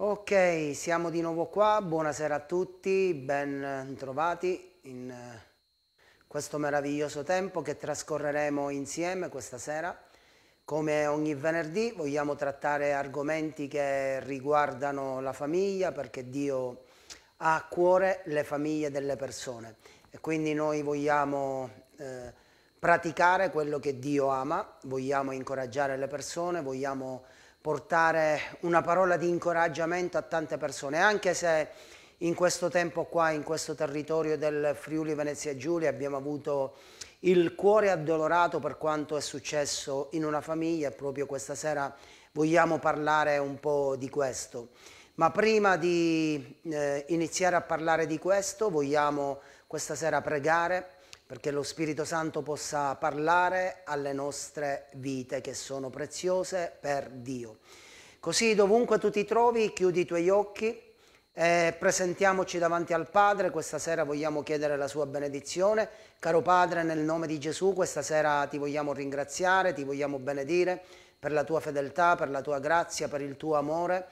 Ok, siamo di nuovo qua, buonasera a tutti, ben eh, trovati in eh, questo meraviglioso tempo che trascorreremo insieme questa sera. Come ogni venerdì vogliamo trattare argomenti che riguardano la famiglia perché Dio ha a cuore le famiglie delle persone e quindi noi vogliamo eh, praticare quello che Dio ama, vogliamo incoraggiare le persone, vogliamo portare una parola di incoraggiamento a tante persone, anche se in questo tempo qua, in questo territorio del Friuli Venezia Giulia abbiamo avuto il cuore addolorato per quanto è successo in una famiglia e proprio questa sera vogliamo parlare un po' di questo. Ma prima di eh, iniziare a parlare di questo vogliamo questa sera pregare perché lo Spirito Santo possa parlare alle nostre vite che sono preziose per Dio. Così dovunque tu ti trovi, chiudi i tuoi occhi, e presentiamoci davanti al Padre, questa sera vogliamo chiedere la sua benedizione. Caro Padre, nel nome di Gesù, questa sera ti vogliamo ringraziare, ti vogliamo benedire per la tua fedeltà, per la tua grazia, per il tuo amore.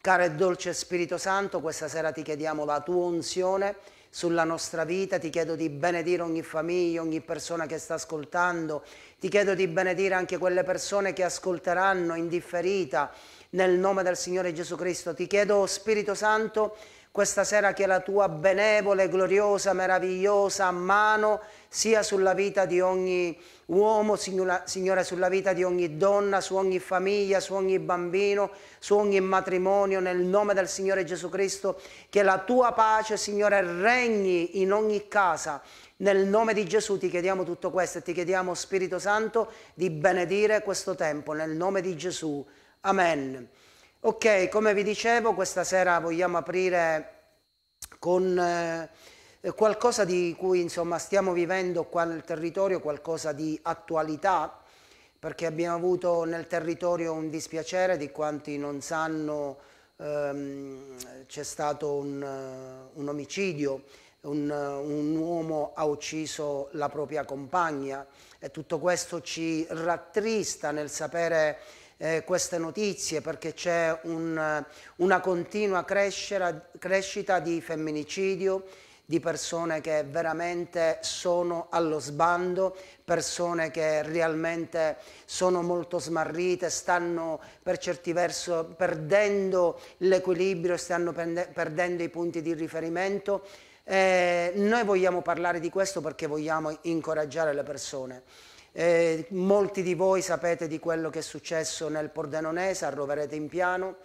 Caro e dolce Spirito Santo, questa sera ti chiediamo la tua unzione sulla nostra vita, ti chiedo di benedire ogni famiglia, ogni persona che sta ascoltando, ti chiedo di benedire anche quelle persone che ascolteranno indifferita nel nome del Signore Gesù Cristo. Ti chiedo Spirito Santo questa sera che la tua benevole, gloriosa, meravigliosa mano sia sulla vita di ogni uomo, signora, Signore, sulla vita di ogni donna, su ogni famiglia, su ogni bambino, su ogni matrimonio, nel nome del Signore Gesù Cristo, che la tua pace, Signore, regni in ogni casa. Nel nome di Gesù ti chiediamo tutto questo e ti chiediamo, Spirito Santo, di benedire questo tempo. Nel nome di Gesù. Amen. Ok, come vi dicevo, questa sera vogliamo aprire con eh, qualcosa di cui insomma, stiamo vivendo qua nel territorio, qualcosa di attualità, perché abbiamo avuto nel territorio un dispiacere di quanti non sanno ehm, c'è stato un, eh, un omicidio, un, un uomo ha ucciso la propria compagna e tutto questo ci rattrista nel sapere eh, queste notizie perché c'è un, una continua crescera, crescita di femminicidio, di persone che veramente sono allo sbando, persone che realmente sono molto smarrite, stanno per certi versi perdendo l'equilibrio, stanno perdendo i punti di riferimento. Eh, noi vogliamo parlare di questo perché vogliamo incoraggiare le persone. Eh, molti di voi sapete di quello che è successo nel Pordenonese, a Roverete in piano,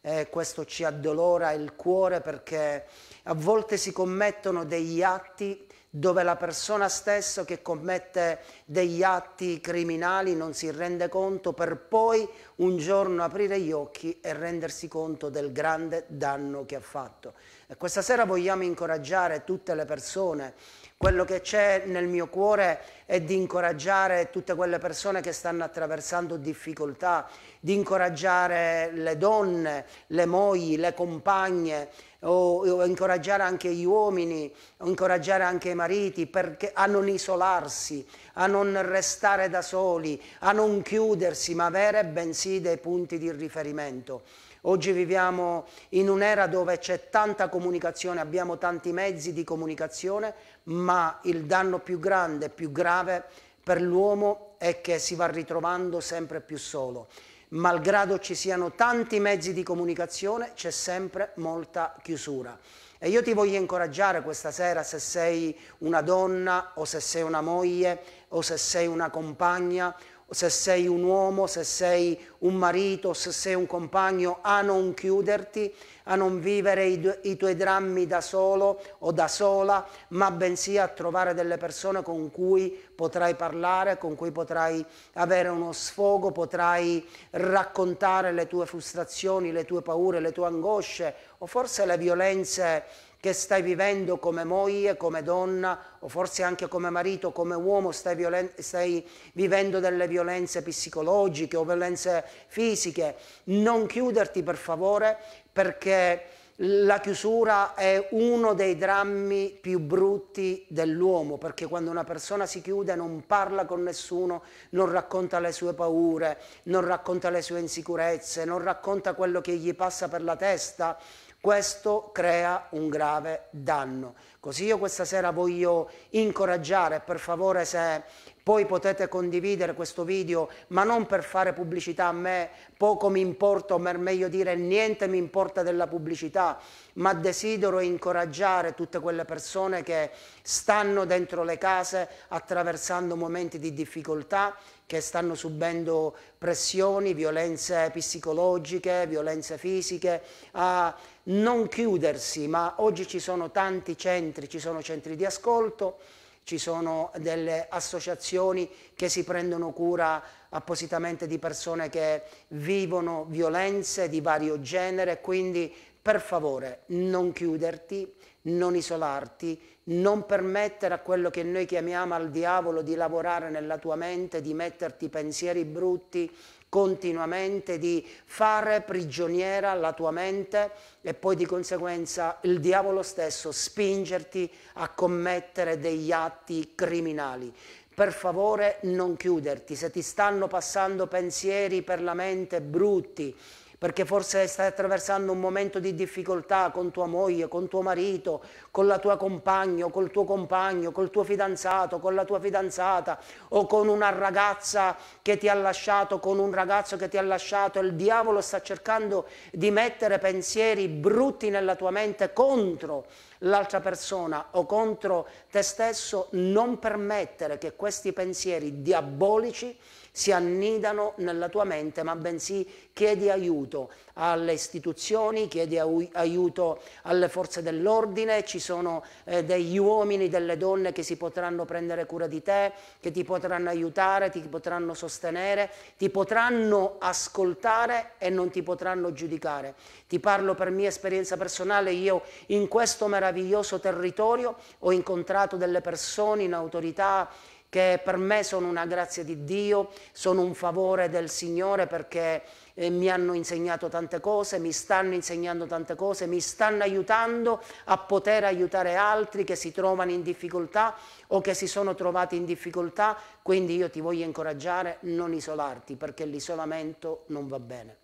eh, questo ci addolora il cuore perché a volte si commettono degli atti dove la persona stessa che commette degli atti criminali non si rende conto per poi un giorno aprire gli occhi e rendersi conto del grande danno che ha fatto. E questa sera vogliamo incoraggiare tutte le persone quello che c'è nel mio cuore è di incoraggiare tutte quelle persone che stanno attraversando difficoltà, di incoraggiare le donne, le mogli, le compagne, o, o incoraggiare anche gli uomini, o incoraggiare anche i mariti perché, a non isolarsi, a non restare da soli, a non chiudersi, ma avere bensì dei punti di riferimento. Oggi viviamo in un'era dove c'è tanta comunicazione, abbiamo tanti mezzi di comunicazione, ma il danno più grande, più grave per l'uomo è che si va ritrovando sempre più solo. Malgrado ci siano tanti mezzi di comunicazione, c'è sempre molta chiusura. E io ti voglio incoraggiare questa sera, se sei una donna o se sei una moglie o se sei una compagna se sei un uomo, se sei un marito, se sei un compagno, a non chiuderti, a non vivere i, tu i, tuoi drammi da solo o da sola, ma bensì a trovare delle persone con cui potrai parlare, con cui potrai avere uno sfogo, potrai raccontare le tue frustrazioni, le tue paure, le tue angosce o forse le violenze che stai vivendo come moglie, come donna o forse anche come marito, come uomo, stai, violen- stai vivendo delle violenze psicologiche o violenze fisiche, non chiuderti per favore perché la chiusura è uno dei drammi più brutti dell'uomo, perché quando una persona si chiude non parla con nessuno, non racconta le sue paure, non racconta le sue insicurezze, non racconta quello che gli passa per la testa, questo crea un grave danno. Così io questa sera voglio incoraggiare, per favore se poi potete condividere questo video, ma non per fare pubblicità a me, poco mi importa, o per meglio dire niente mi importa della pubblicità, ma desidero incoraggiare tutte quelle persone che stanno dentro le case attraversando momenti di difficoltà, che stanno subendo pressioni, violenze psicologiche, violenze fisiche, a non chiudersi, ma oggi ci sono tanti centri, ci sono centri di ascolto, ci sono delle associazioni che si prendono cura appositamente di persone che vivono violenze di vario genere, quindi per favore non chiuderti, non isolarti, non permettere a quello che noi chiamiamo al diavolo di lavorare nella tua mente, di metterti pensieri brutti, continuamente di fare prigioniera la tua mente e poi di conseguenza il diavolo stesso spingerti a commettere degli atti criminali. Per favore non chiuderti, se ti stanno passando pensieri per la mente brutti, perché forse stai attraversando un momento di difficoltà con tua moglie, con tuo marito, con la tua compagno, col tuo compagno, col tuo fidanzato, con la tua fidanzata o con una ragazza che ti ha lasciato, con un ragazzo che ti ha lasciato. Il diavolo sta cercando di mettere pensieri brutti nella tua mente contro l'altra persona o contro te stesso. Non permettere che questi pensieri diabolici si annidano nella tua mente, ma bensì chiedi aiuto alle istituzioni, chiedi aiuto alle forze dell'ordine, ci sono eh, degli uomini, delle donne che si potranno prendere cura di te, che ti potranno aiutare, ti potranno sostenere, ti potranno ascoltare e non ti potranno giudicare. Ti parlo per mia esperienza personale, io in questo meraviglioso territorio ho incontrato delle persone in autorità, che per me sono una grazia di Dio, sono un favore del Signore perché eh, mi hanno insegnato tante cose, mi stanno insegnando tante cose, mi stanno aiutando a poter aiutare altri che si trovano in difficoltà o che si sono trovati in difficoltà, quindi io ti voglio incoraggiare a non isolarti perché l'isolamento non va bene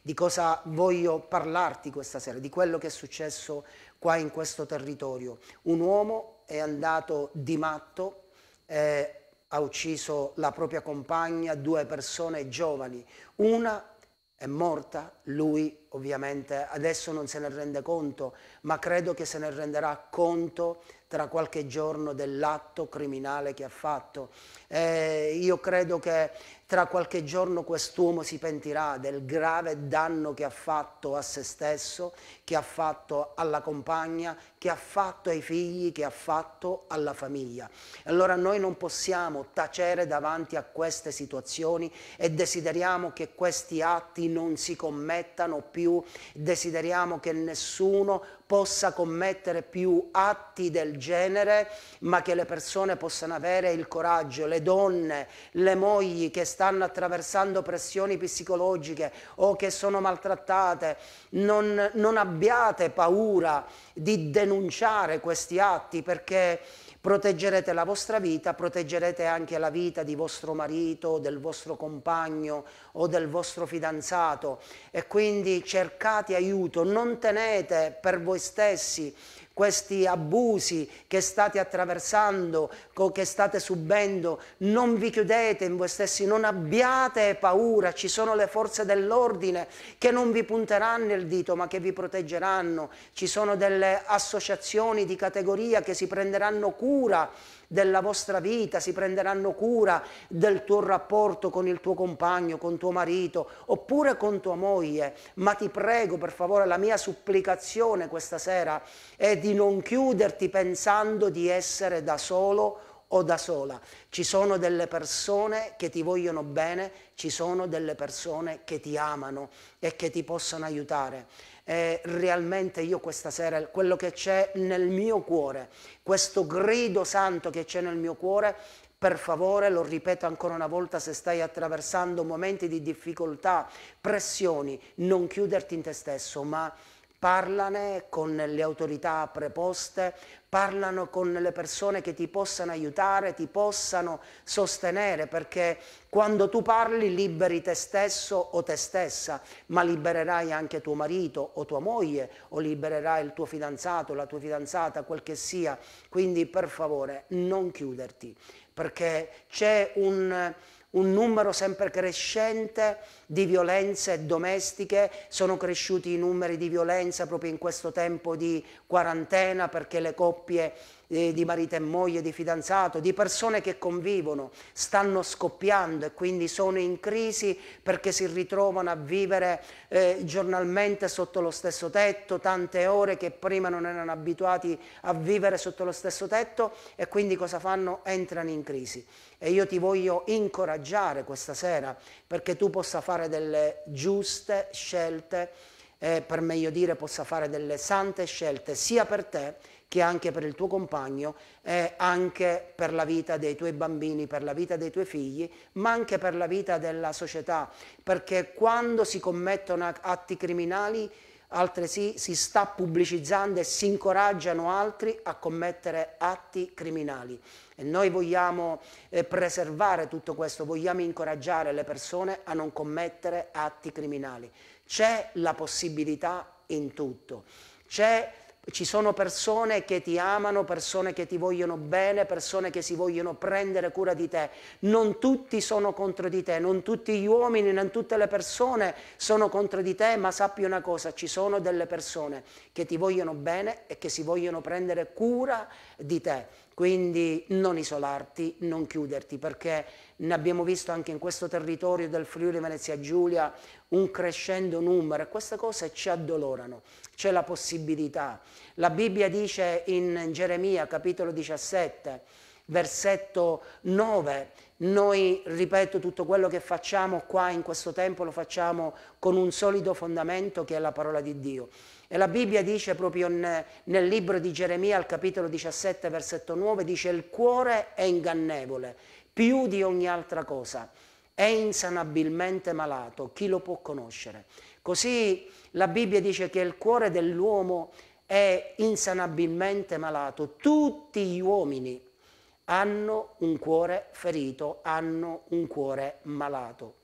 di cosa voglio parlarti questa sera, di quello che è successo qua in questo territorio. Un uomo è andato di matto eh, ha ucciso la propria compagna, due persone giovani, una è morta lui ovviamente adesso non se ne rende conto, ma credo che se ne renderà conto tra qualche giorno dell'atto criminale che ha fatto. Eh, io credo che tra qualche giorno quest'uomo si pentirà del grave danno che ha fatto a se stesso, che ha fatto alla compagna, che ha fatto ai figli, che ha fatto alla famiglia. Allora noi non possiamo tacere davanti a queste situazioni e desideriamo che questi atti non si commettano commettano più, desideriamo che nessuno possa commettere più atti del genere, ma che le persone possano avere il coraggio, le donne, le mogli che stanno attraversando pressioni psicologiche o che sono maltrattate, non, non abbiate paura di denunciare questi atti perché proteggerete la vostra vita, proteggerete anche la vita di vostro marito, del vostro compagno o del vostro fidanzato e quindi cercate aiuto, non tenete per voi stessi questi abusi che state attraversando, che state subendo, non vi chiudete in voi stessi, non abbiate paura, ci sono le forze dell'ordine che non vi punteranno il dito ma che vi proteggeranno, ci sono delle associazioni di categoria che si prenderanno cura della vostra vita, si prenderanno cura del tuo rapporto con il tuo compagno, con tuo marito, oppure con tua moglie, ma ti prego per favore, la mia supplicazione questa sera è di non chiuderti pensando di essere da solo o da sola. Ci sono delle persone che ti vogliono bene, ci sono delle persone che ti amano e che ti possono aiutare eh, realmente io questa sera, quello che c'è nel mio cuore, questo grido santo che c'è nel mio cuore, per favore, lo ripeto ancora una volta, se stai attraversando momenti di difficoltà, pressioni, non chiuderti in te stesso, ma parlane con le autorità preposte, parlano con le persone che ti possano aiutare, ti possano sostenere, perché quando tu parli liberi te stesso o te stessa, ma libererai anche tuo marito o tua moglie, o libererai il tuo fidanzato, la tua fidanzata, quel che sia. Quindi per favore non chiuderti, perché c'è un un numero sempre crescente di violenze domestiche, sono cresciuti i numeri di violenza proprio in questo tempo di quarantena perché le coppie eh, di marito e moglie, di fidanzato, di persone che convivono, stanno scoppiando e quindi sono in crisi perché si ritrovano a vivere eh, giornalmente sotto lo stesso tetto, tante ore che prima non erano abituati a vivere sotto lo stesso tetto e quindi cosa fanno? Entrano in crisi. E io ti voglio incoraggiare questa sera perché tu possa fare delle giuste scelte, eh, per meglio dire possa fare delle sante scelte sia per te che anche per il tuo compagno, è anche per la vita dei tuoi bambini, per la vita dei tuoi figli, ma anche per la vita della società, perché quando si commettono atti criminali altresì si sta pubblicizzando e si incoraggiano altri a commettere atti criminali. E noi vogliamo eh, preservare tutto questo, vogliamo incoraggiare le persone a non commettere atti criminali. C'è la possibilità in tutto. C'è ci sono persone che ti amano, persone che ti vogliono bene, persone che si vogliono prendere cura di te. Non tutti sono contro di te, non tutti gli uomini, non tutte le persone sono contro di te, ma sappi una cosa, ci sono delle persone che ti vogliono bene e che si vogliono prendere cura di te. Quindi non isolarti, non chiuderti, perché ne abbiamo visto anche in questo territorio del Friuli Venezia Giulia un crescendo numero e queste cose ci addolorano c'è la possibilità. La Bibbia dice in Geremia capitolo 17, versetto 9, noi, ripeto, tutto quello che facciamo qua in questo tempo lo facciamo con un solido fondamento che è la parola di Dio. E la Bibbia dice proprio nel, libro di Geremia al capitolo 17, versetto 9, dice il cuore è ingannevole più di ogni altra cosa, è insanabilmente malato, chi lo può conoscere? Così la Bibbia dice che il cuore dell'uomo è insanabilmente malato. Tutti gli uomini hanno un cuore ferito, hanno un cuore malato.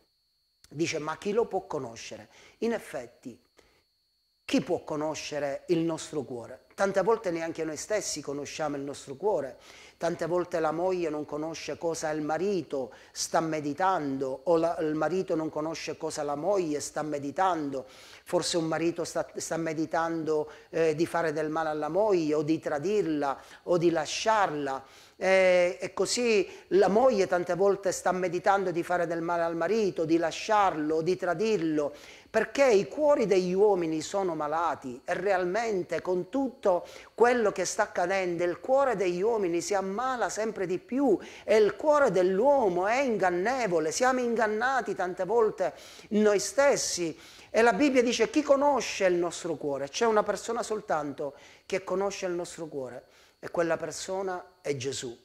Dice, ma chi lo può conoscere? In effetti, chi può conoscere il nostro cuore? Tante volte neanche noi stessi conosciamo il nostro cuore tante volte la moglie non conosce cosa il marito sta meditando o la, il marito non conosce cosa la moglie sta meditando, forse un marito sta, sta meditando eh, di fare del male alla moglie o di tradirla o di lasciarla eh, e così la moglie tante volte sta meditando di fare del male al marito, di lasciarlo, di tradirlo, perché i cuori degli uomini sono malati e realmente con tutto quello che sta accadendo il cuore degli uomini si ammala ammala sempre di più, è il cuore dell'uomo, è ingannevole, siamo ingannati tante volte noi stessi. E la Bibbia dice chi conosce il nostro cuore? C'è una persona soltanto che conosce il nostro cuore e quella persona è Gesù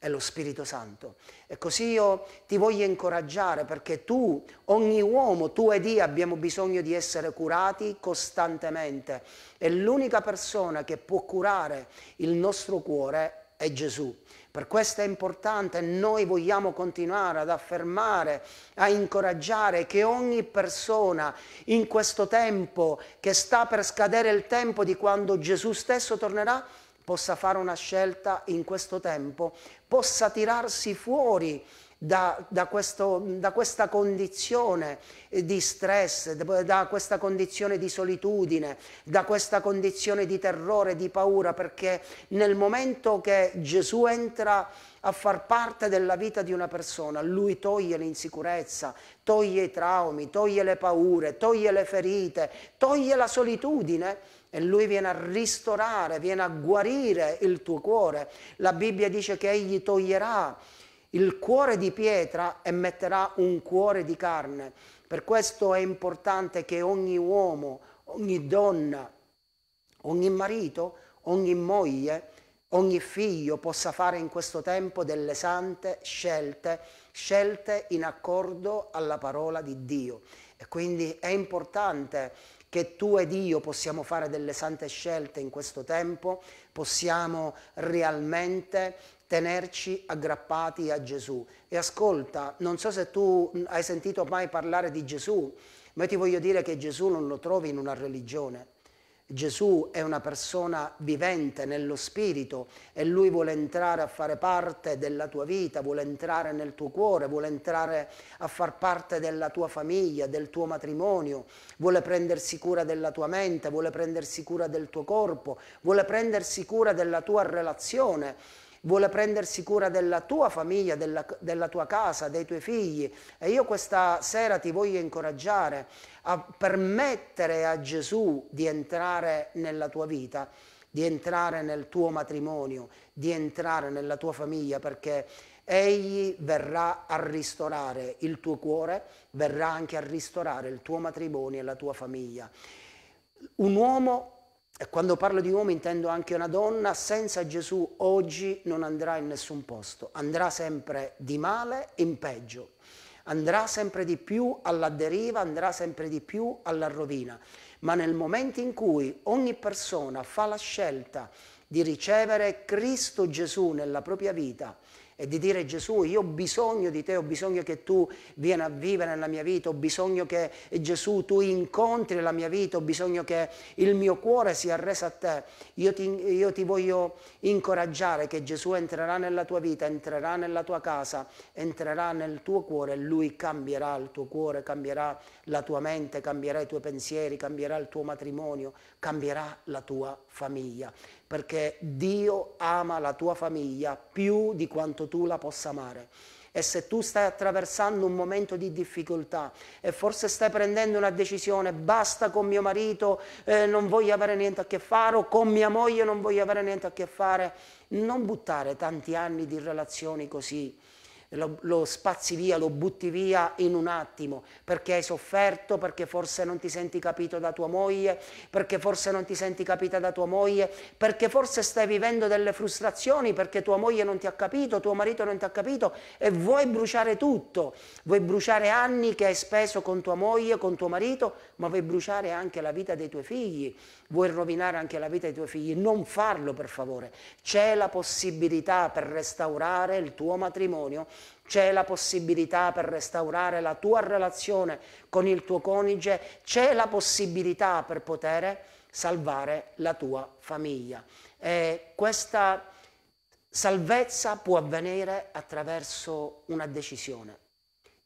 è lo Spirito Santo. E così io ti voglio incoraggiare perché tu, ogni uomo, tu ed io abbiamo bisogno di essere curati costantemente e l'unica persona che può curare il nostro cuore è Gesù. Per questo è importante, noi vogliamo continuare ad affermare, a incoraggiare che ogni persona in questo tempo che sta per scadere il tempo di quando Gesù stesso tornerà, possa fare una scelta in questo tempo, possa tirarsi fuori da, da, questo, da questa condizione di stress, da questa condizione di solitudine, da questa condizione di terrore, di paura, perché nel momento che Gesù entra a far parte della vita di una persona, lui toglie l'insicurezza, toglie i traumi, toglie le paure, toglie le ferite, toglie la solitudine e lui viene a ristorare, viene a guarire il tuo cuore. La Bibbia dice che egli toglierà il cuore di pietra e metterà un cuore di carne. Per questo è importante che ogni uomo, ogni donna, ogni marito, ogni moglie, ogni figlio possa fare in questo tempo delle sante scelte, scelte in accordo alla parola di Dio. E quindi è importante che tu ed io possiamo fare delle sante scelte in questo tempo, possiamo realmente tenerci aggrappati a Gesù. E ascolta, non so se tu hai sentito mai parlare di Gesù, ma io ti voglio dire che Gesù non lo trovi in una religione. Gesù è una persona vivente nello spirito e lui vuole entrare a fare parte della tua vita, vuole entrare nel tuo cuore, vuole entrare a far parte della tua famiglia, del tuo matrimonio, vuole prendersi cura della tua mente, vuole prendersi cura del tuo corpo, vuole prendersi cura della tua relazione vuole prendersi cura della tua famiglia, della, della tua casa, dei tuoi figli. E io questa sera ti voglio incoraggiare a permettere a Gesù di entrare nella tua vita, di entrare nel tuo matrimonio, di entrare nella tua famiglia, perché Egli verrà a ristorare il tuo cuore, verrà anche a ristorare il tuo matrimonio e la tua famiglia. Un uomo e quando parlo di uomo intendo anche una donna, senza Gesù oggi non andrà in nessun posto, andrà sempre di male in peggio, andrà sempre di più alla deriva, andrà sempre di più alla rovina. Ma nel momento in cui ogni persona fa la scelta di ricevere Cristo Gesù nella propria vita, e di dire Gesù io ho bisogno di te, ho bisogno che tu vieni a vivere nella mia vita, ho bisogno che Gesù tu incontri la mia vita, ho bisogno che il mio cuore sia reso a te. Io ti, io ti voglio incoraggiare che Gesù entrerà nella tua vita, entrerà nella tua casa, entrerà nel tuo cuore, lui cambierà il tuo cuore, cambierà la tua mente, cambierà i tuoi pensieri, cambierà il tuo matrimonio, cambierà la tua famiglia, perché Dio ama la tua famiglia più di quanto tu la possa amare. E se tu stai attraversando un momento di difficoltà e forse stai prendendo una decisione, basta con mio marito, eh, non voglio avere niente a che fare, o con mia moglie non voglio avere niente a che fare, non buttare tanti anni di relazioni così lo, lo spazi via, lo butti via in un attimo, perché hai sofferto, perché forse non ti senti capito da tua moglie, perché forse non ti senti capita da tua moglie, perché forse stai vivendo delle frustrazioni, perché tua moglie non ti ha capito, tuo marito non ti ha capito e vuoi bruciare tutto, vuoi bruciare anni che hai speso con tua moglie, con tuo marito, ma vuoi bruciare anche la vita dei tuoi figli, vuoi rovinare anche la vita dei tuoi figli, non farlo per favore. C'è la possibilità per restaurare il tuo matrimonio, c'è la possibilità per restaurare la tua relazione con il tuo coniuge, c'è la possibilità per poter salvare la tua famiglia. E questa salvezza può avvenire attraverso una decisione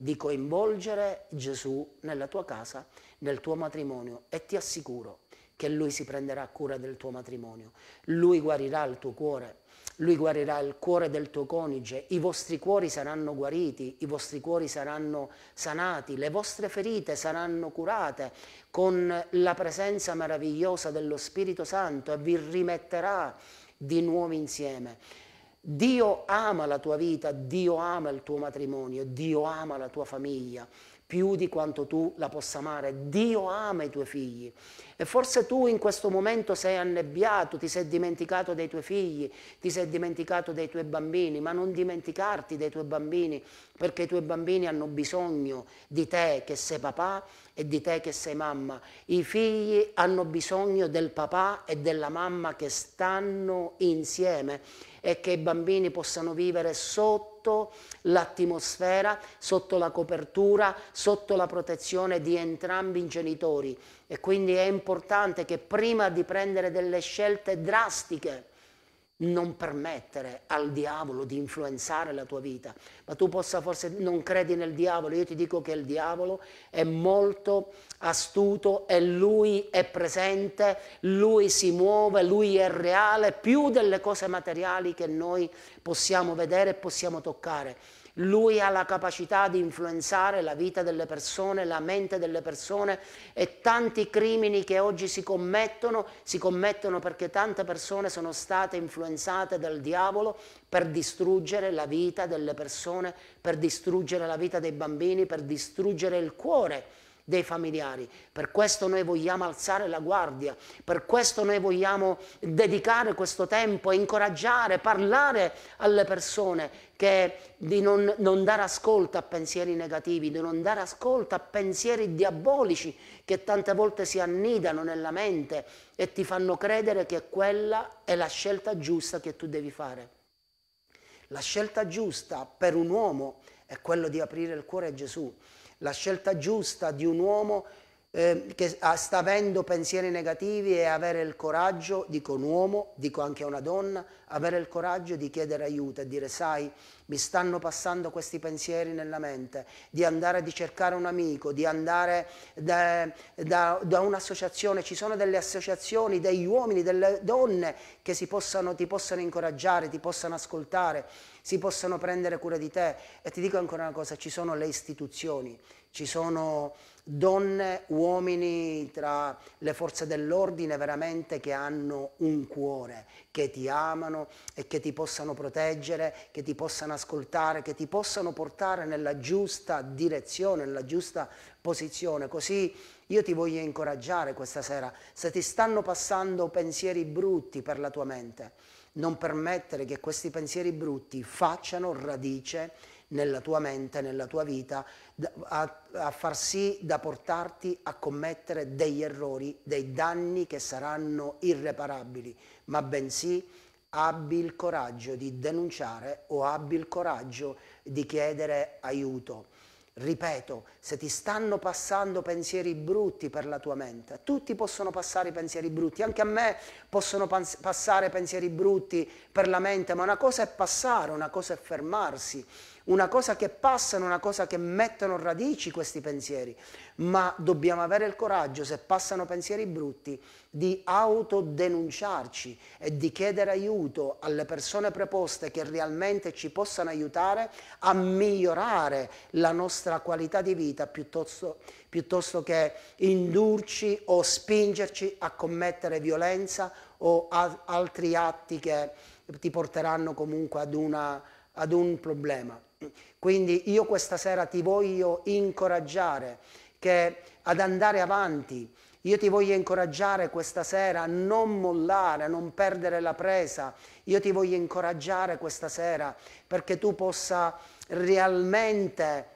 di coinvolgere Gesù nella tua casa, nel tuo matrimonio e ti assicuro che Lui si prenderà cura del tuo matrimonio, Lui guarirà il tuo cuore, Lui guarirà il cuore del tuo coniuge, i vostri cuori saranno guariti, i vostri cuori saranno sanati, le vostre ferite saranno curate con la presenza meravigliosa dello Spirito Santo e vi rimetterà di nuovo insieme. Dio ama la tua vita, Dio ama il tuo matrimonio, Dio ama la tua famiglia più di quanto tu la possa amare. Dio ama i tuoi figli e forse tu in questo momento sei annebbiato, ti sei dimenticato dei tuoi figli, ti sei dimenticato dei tuoi bambini, ma non dimenticarti dei tuoi bambini, perché i tuoi bambini hanno bisogno di te che sei papà e di te che sei mamma. I figli hanno bisogno del papà e della mamma che stanno insieme e che i bambini possano vivere sotto l'atmosfera, sotto la copertura, sotto la protezione di entrambi i genitori. E quindi è importante che prima di prendere delle scelte drastiche, non permettere al diavolo di influenzare la tua vita, ma tu possa forse non credi nel diavolo, io ti dico che il diavolo è molto astuto e lui è presente, lui si muove, lui è reale più delle cose materiali che noi possiamo vedere e possiamo toccare. Lui ha la capacità di influenzare la vita delle persone, la mente delle persone e tanti crimini che oggi si commettono, si commettono perché tante persone sono state influenzate dal diavolo per distruggere la vita delle persone, per distruggere la vita dei bambini, per distruggere il cuore dei familiari. Per questo noi vogliamo alzare la guardia, per questo noi vogliamo dedicare questo tempo, incoraggiare, parlare alle persone che di non, non dare ascolto a pensieri negativi, di non dare ascolto a pensieri diabolici che tante volte si annidano nella mente e ti fanno credere che quella è la scelta giusta che tu devi fare. La scelta giusta per un uomo è quello di aprire il cuore a Gesù la scelta giusta di un uomo Ehm, che ah, sta avendo pensieri negativi e avere il coraggio, dico un uomo, dico anche una donna, avere il coraggio di chiedere aiuto e dire sai, mi stanno passando questi pensieri nella mente, di andare a cercare un amico, di andare da, da, da un'associazione, ci sono delle associazioni, degli uomini, delle donne che possano, ti possano incoraggiare, ti possano ascoltare, si possano prendere cura di te. E ti dico ancora una cosa, ci sono le istituzioni, ci sono donne, uomini tra le forze dell'ordine veramente che hanno un cuore, che ti amano e che ti possano proteggere, che ti possano ascoltare, che ti possano portare nella giusta direzione, nella giusta posizione. Così io ti voglio incoraggiare questa sera, se ti stanno passando pensieri brutti per la tua mente, non permettere che questi pensieri brutti facciano radice nella tua mente, nella tua vita, a, a far sì da portarti a commettere degli errori, dei danni che saranno irreparabili, ma bensì abbi il coraggio di denunciare o abbi il coraggio di chiedere aiuto. Ripeto, se ti stanno passando pensieri brutti per la tua mente, tutti possono passare pensieri brutti, anche a me possono pans- passare pensieri brutti per la mente, ma una cosa è passare, una cosa è fermarsi una cosa che passano, una cosa che mettono radici questi pensieri, ma dobbiamo avere il coraggio, se passano pensieri brutti, di autodenunciarci e di chiedere aiuto alle persone preposte che realmente ci possano aiutare a migliorare la nostra qualità di vita piuttosto, piuttosto che indurci o spingerci a commettere violenza o altri atti che ti porteranno comunque ad, una, ad un problema. Quindi io questa sera ti voglio incoraggiare ad andare avanti. Io ti voglio incoraggiare questa sera a non mollare, a non perdere la presa. Io ti voglio incoraggiare questa sera perché tu possa realmente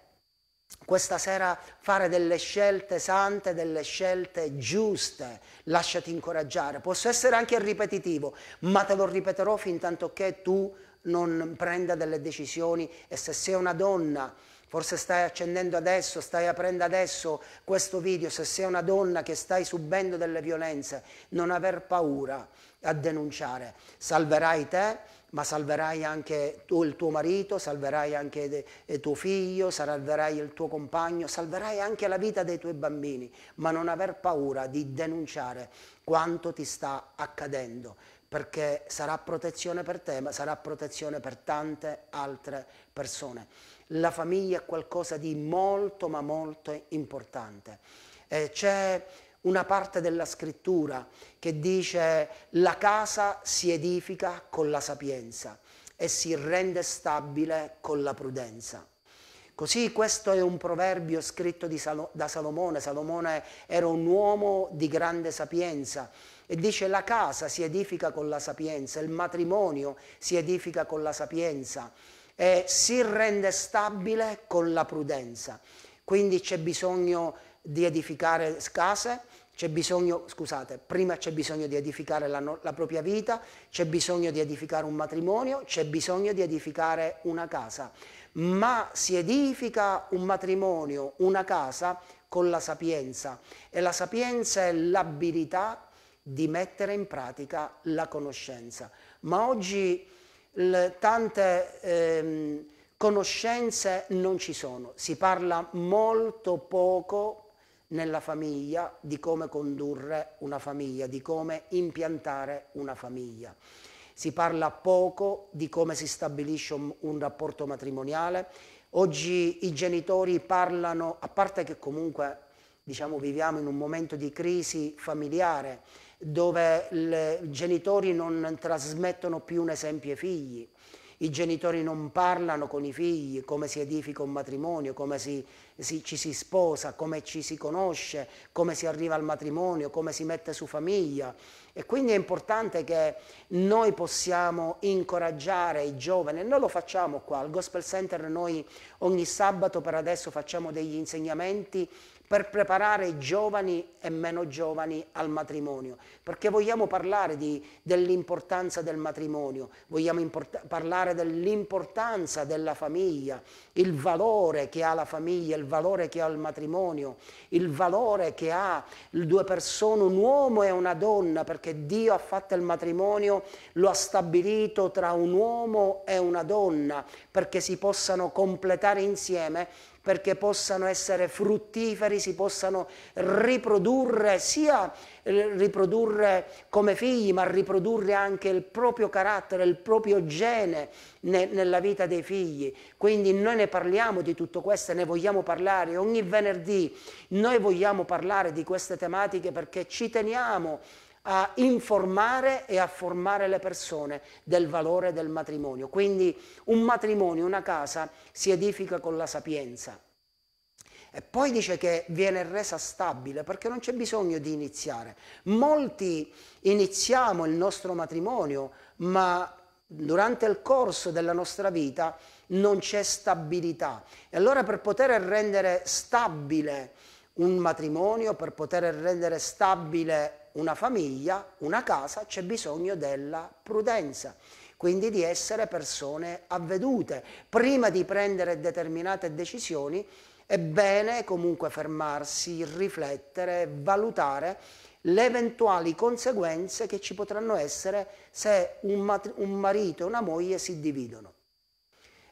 questa sera fare delle scelte sante, delle scelte giuste. Lasciati incoraggiare. Posso essere anche ripetitivo, ma te lo ripeterò fin tanto che tu non prenda delle decisioni e se sei una donna, forse stai accendendo adesso, stai aprendo adesso questo video, se sei una donna che stai subendo delle violenze, non aver paura a denunciare, salverai te, ma salverai anche tu il tuo marito, salverai anche tuo figlio, salverai il tuo compagno, salverai anche la vita dei tuoi bambini, ma non aver paura di denunciare quanto ti sta accadendo perché sarà protezione per te, ma sarà protezione per tante altre persone. La famiglia è qualcosa di molto, ma molto importante. Eh, c'è una parte della scrittura che dice la casa si edifica con la sapienza e si rende stabile con la prudenza. Così questo è un proverbio scritto Salo, da Salomone. Salomone era un uomo di grande sapienza e dice la casa si edifica con la sapienza, il matrimonio si edifica con la sapienza e si rende stabile con la prudenza. Quindi c'è bisogno di edificare case, c'è bisogno, scusate, prima c'è bisogno di edificare la, no, la propria vita, c'è bisogno di edificare un matrimonio, c'è bisogno di edificare una casa, ma si edifica un matrimonio, una casa con la sapienza e la sapienza è l'abilità di mettere in pratica la conoscenza. Ma oggi le, tante ehm, conoscenze non ci sono, si parla molto poco nella famiglia di come condurre una famiglia, di come impiantare una famiglia. Si parla poco di come si stabilisce un, un rapporto matrimoniale. Oggi i genitori parlano, a parte che comunque diciamo, viviamo in un momento di crisi familiare, dove i genitori non trasmettono più un esempio ai figli, i genitori non parlano con i figli, come si edifica un matrimonio, come si, si, ci si sposa, come ci si conosce, come si arriva al matrimonio, come si mette su famiglia. E quindi è importante che noi possiamo incoraggiare i giovani, e noi lo facciamo qua, al Gospel Center noi ogni sabato per adesso facciamo degli insegnamenti per preparare giovani e meno giovani al matrimonio, perché vogliamo parlare dell'importanza del matrimonio, vogliamo parlare dell'importanza della famiglia, il valore che ha la famiglia, il valore che ha il matrimonio, il valore che ha due persone, un uomo e una donna, perché Dio ha fatto il matrimonio, lo ha stabilito tra un uomo e una donna, perché si possano completare insieme perché possano essere fruttiferi, si possano riprodurre, sia eh, riprodurre come figli, ma riprodurre anche il proprio carattere, il proprio gene ne, nella vita dei figli. Quindi noi ne parliamo di tutto questo, ne vogliamo parlare ogni venerdì, noi vogliamo parlare di queste tematiche perché ci teniamo a informare e a formare le persone del valore del matrimonio. Quindi un matrimonio, una casa, si edifica con la sapienza. E poi dice che viene resa stabile perché non c'è bisogno di iniziare. Molti iniziamo il nostro matrimonio, ma durante il corso della nostra vita non c'è stabilità. E allora per poter rendere stabile un matrimonio, per poter rendere stabile una famiglia, una casa, c'è bisogno della prudenza, quindi di essere persone avvedute. Prima di prendere determinate decisioni è bene comunque fermarsi, riflettere, valutare le eventuali conseguenze che ci potranno essere se un, un marito e una moglie si dividono.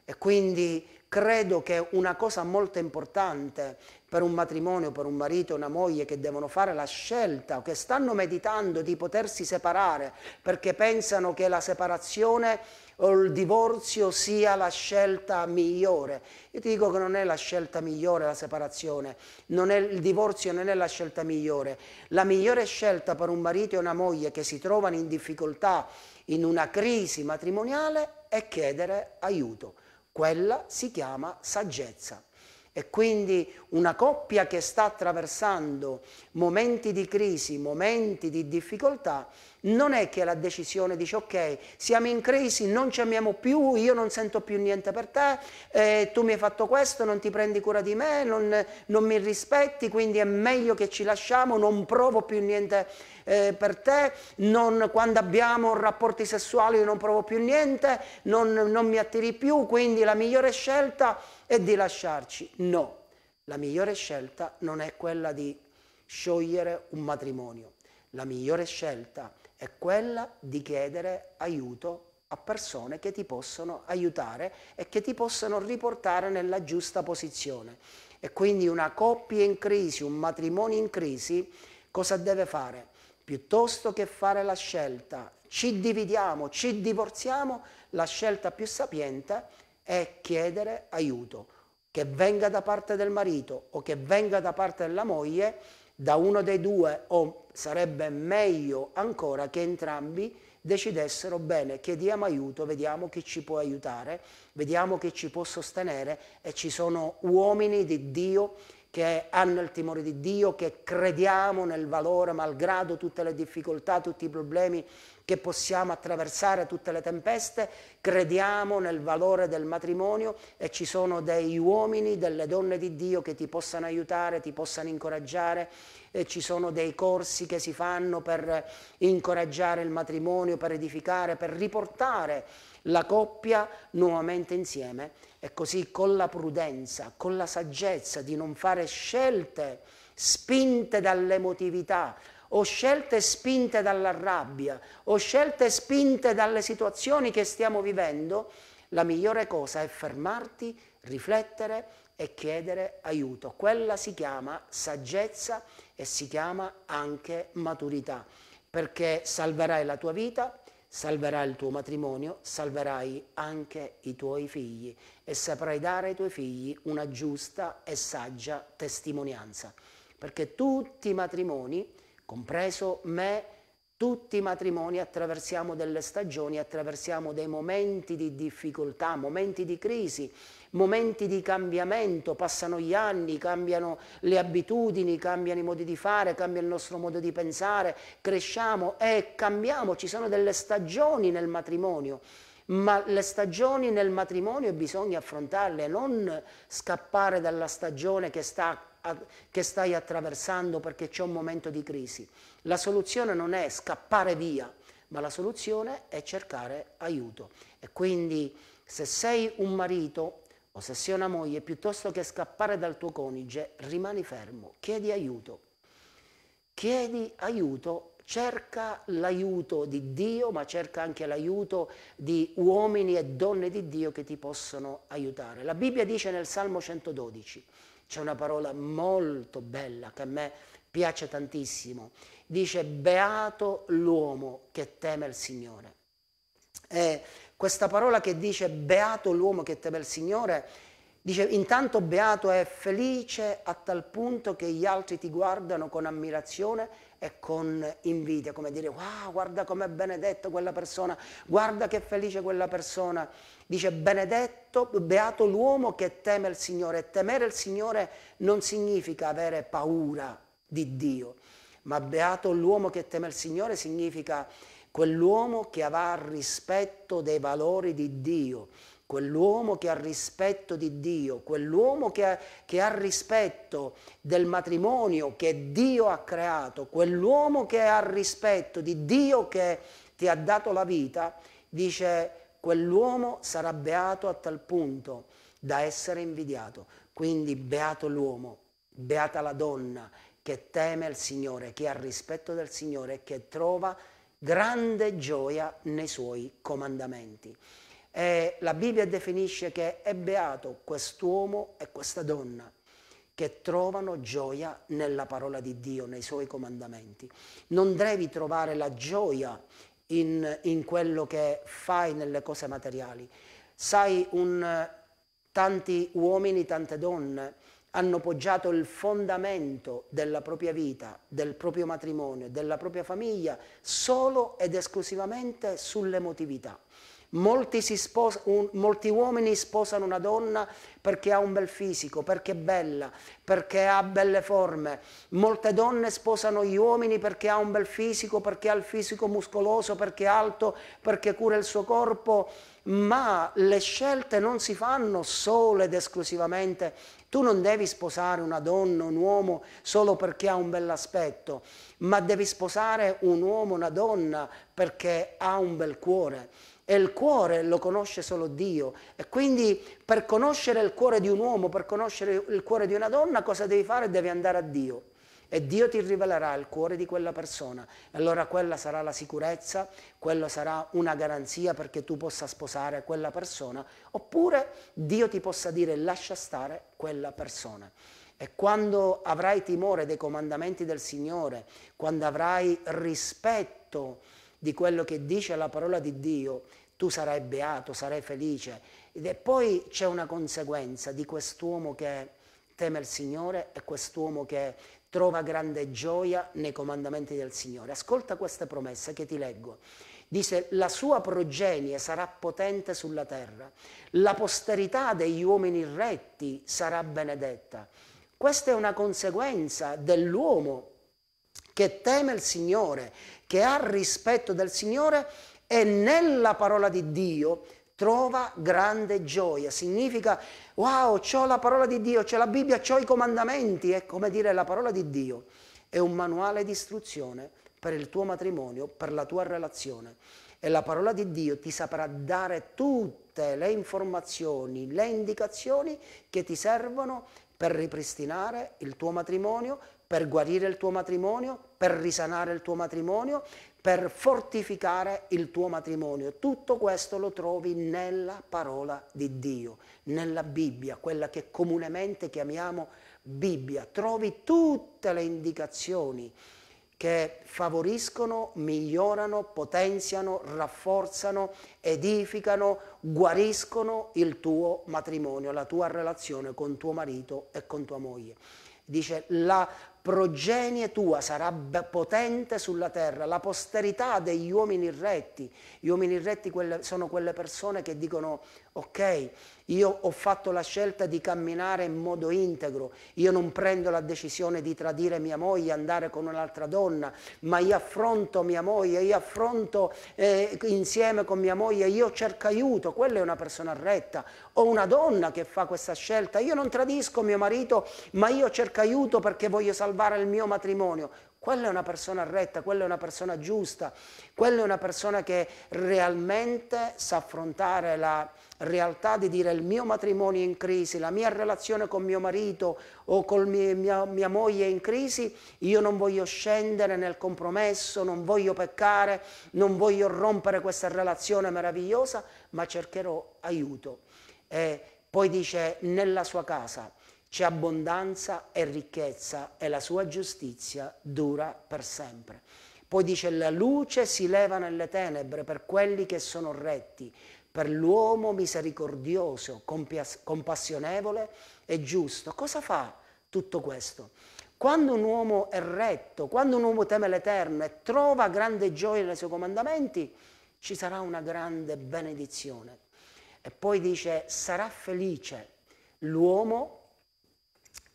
E quindi credo che una cosa molto importante per un matrimonio, per un marito, una moglie che devono fare la scelta o che stanno meditando di potersi separare perché pensano che la separazione o il divorzio sia la scelta migliore. Io ti dico che non è la scelta migliore la separazione, il divorzio non è la scelta migliore. La migliore scelta per un marito e una moglie che si trovano in difficoltà, in una crisi matrimoniale, è chiedere aiuto. Quella si chiama saggezza. E quindi una coppia che sta attraversando momenti di crisi, momenti di difficoltà, non è che la decisione dice ok, siamo in crisi, non ci amiamo più, io non sento più niente per te, eh, tu mi hai fatto questo, non ti prendi cura di me, non, non, mi rispetti, quindi è meglio che ci lasciamo, non provo più niente eh, per te, non, quando abbiamo rapporti sessuali non provo più niente, non, non mi attiri più, quindi la migliore scelta è e di lasciarci. No, la migliore scelta non è quella di sciogliere un matrimonio, la migliore scelta è quella di chiedere aiuto a persone che ti possono aiutare e che ti possono riportare nella giusta posizione. E quindi una coppia in crisi, un matrimonio in crisi, cosa deve fare? Piuttosto che fare la scelta, ci dividiamo, ci divorziamo, la scelta più sapiente è chiedere aiuto, che venga da parte del marito o che venga da parte della moglie, da uno dei due o sarebbe meglio ancora che entrambi decidessero bene, chiediamo aiuto, vediamo chi ci può aiutare, vediamo chi ci può sostenere e ci sono uomini di Dio che hanno il timore di Dio, che crediamo nel valore malgrado tutte le difficoltà, tutti i problemi che possiamo attraversare, tutte le tempeste, crediamo nel valore del matrimonio e ci sono degli uomini, delle donne di Dio che ti possano aiutare, ti possano incoraggiare, e ci sono dei corsi che si fanno per incoraggiare il matrimonio, per edificare, per riportare la coppia nuovamente insieme e così con la prudenza, con la saggezza di non fare scelte spinte dall'emotività, o scelte spinte dalla rabbia, o scelte spinte dalle situazioni che stiamo vivendo, la migliore cosa è fermarti, riflettere e chiedere aiuto. Quella si chiama saggezza e si chiama anche maturità, perché salverai la tua vita, salverà il tuo matrimonio, salverai anche i tuoi figli e saprai dare ai tuoi figli una giusta e saggia testimonianza. Perché tutti i matrimoni, compreso me, tutti i matrimoni attraversiamo delle stagioni, attraversiamo dei momenti di difficoltà, momenti di crisi momenti di cambiamento, passano gli anni, cambiano le abitudini, cambiano i modi di fare, cambia il nostro modo di pensare, cresciamo e cambiamo, ci sono delle stagioni nel matrimonio, ma le stagioni nel matrimonio bisogna affrontarle, non scappare dalla stagione che sta che stai attraversando perché c'è un momento di crisi. La soluzione non è scappare via, ma la soluzione è cercare aiuto. E quindi se sei un marito o se sei una moglie, piuttosto che scappare dal tuo coniuge, rimani fermo, chiedi aiuto. Chiedi aiuto cerca l'aiuto di Dio, ma cerca anche l'aiuto di uomini e donne di Dio che ti possono aiutare. La Bibbia dice nel Salmo 112, c'è una parola molto bella che a me piace tantissimo, dice beato l'uomo che teme il Signore. Eh, questa parola che dice beato l'uomo che teme il Signore, dice intanto beato è felice a tal punto che gli altri ti guardano con ammirazione e con invidia, come dire wow guarda com'è benedetta quella persona, guarda che felice quella persona. Dice benedetto, beato l'uomo che teme il Signore. Temere il Signore non significa avere paura di Dio, ma beato l'uomo che teme il Signore significa quell'uomo che avrà rispetto dei valori di Dio, quell'uomo che ha rispetto di Dio, quell'uomo che ha, che ha, rispetto del matrimonio che Dio ha creato, quell'uomo che ha rispetto di Dio che ti ha dato la vita, dice quell'uomo sarà beato a tal punto da essere invidiato. Quindi beato l'uomo, beata la donna che teme il Signore, che ha rispetto del Signore, che trova grande gioia nei suoi comandamenti. E eh, la Bibbia definisce che è beato quest'uomo e questa donna che trovano gioia nella parola di Dio, nei suoi comandamenti. Non devi trovare la gioia in, in quello che fai nelle cose materiali. Sai, un, tanti uomini, tante donne hanno poggiato il fondamento della propria vita, del proprio matrimonio, della propria famiglia, solo ed esclusivamente sull'emotività. Molti, sposa, un, molti, uomini sposano una donna perché ha un bel fisico, perché è bella, perché ha belle forme. Molte donne sposano gli uomini perché ha un bel fisico, perché ha il fisico muscoloso, perché è alto, perché cura il suo corpo. Ma le scelte non si fanno solo ed esclusivamente tu non devi sposare una donna, un uomo solo perché ha un bell'aspetto, ma devi sposare un uomo, una donna perché ha un bel cuore. E il cuore lo conosce solo Dio. E quindi per conoscere il cuore di un uomo, per conoscere il cuore di una donna, cosa devi fare? Devi andare a Dio e Dio ti rivelerà il cuore di quella persona. Allora quella sarà la sicurezza, quella sarà una garanzia perché tu possa sposare quella persona, oppure Dio ti possa dire lascia stare quella persona. E quando avrai timore dei comandamenti del Signore, quando avrai rispetto di quello che dice la parola di Dio, tu sarai beato, sarai felice. E poi c'è una conseguenza di quest'uomo che teme il Signore e quest'uomo che trova grande gioia nei comandamenti del Signore. Ascolta questa promessa che ti leggo. Dice, la sua progenie sarà potente sulla terra, la posterità degli uomini retti sarà benedetta. Questa è una conseguenza dell'uomo che teme il Signore, che ha rispetto del Signore e nella parola di Dio trova grande gioia. Significa, wow, ho la parola di Dio, c'è la Bibbia, ho i comandamenti. È come dire la parola di Dio. È un manuale di istruzione per il tuo matrimonio, per la tua relazione. E la parola di Dio ti saprà dare tutte le informazioni, le indicazioni che ti servono per ripristinare il tuo matrimonio, per guarire il tuo matrimonio, per risanare il tuo matrimonio, per fortificare il tuo matrimonio. Tutto questo lo trovi nella parola di Dio, nella Bibbia, quella che comunemente chiamiamo Bibbia. Trovi tutte le indicazioni che favoriscono, migliorano, potenziano, rafforzano, edificano, guariscono il tuo matrimonio, la tua relazione con tuo marito e con tua moglie. Dice la progenie tua sarà potente sulla terra, la posterità degli uomini retti, gli uomini retti quelle, sono quelle persone che dicono ok? Io ho fatto la scelta di camminare in modo integro, io non prendo la decisione di tradire mia moglie, andare con un'altra donna, ma io affronto mia moglie, io affronto eh, insieme con mia moglie, io cerco aiuto, quella è una persona retta. Ho una donna che fa questa scelta, io non tradisco mio marito, ma io cerco aiuto perché voglio salvare il mio matrimonio quella è una persona retta, quella è una persona giusta, quella è una persona che realmente sa affrontare la realtà di dire il mio matrimonio è in crisi, la mia relazione con mio marito o con mia, mia, mia moglie è in crisi, io non voglio scendere nel compromesso, non voglio peccare, non voglio rompere questa relazione meravigliosa, ma cercherò aiuto. E poi dice nella sua casa c'è abbondanza e ricchezza e la sua giustizia dura per sempre. Poi dice la luce si leva nelle tenebre per quelli che sono retti, per l'uomo misericordioso, compassionevole e giusto. Cosa fa tutto questo? Quando un uomo è retto, quando un uomo teme l'Eterno e trova grande gioia nei suoi comandamenti, ci sarà una grande benedizione. E poi dice sarà felice l'uomo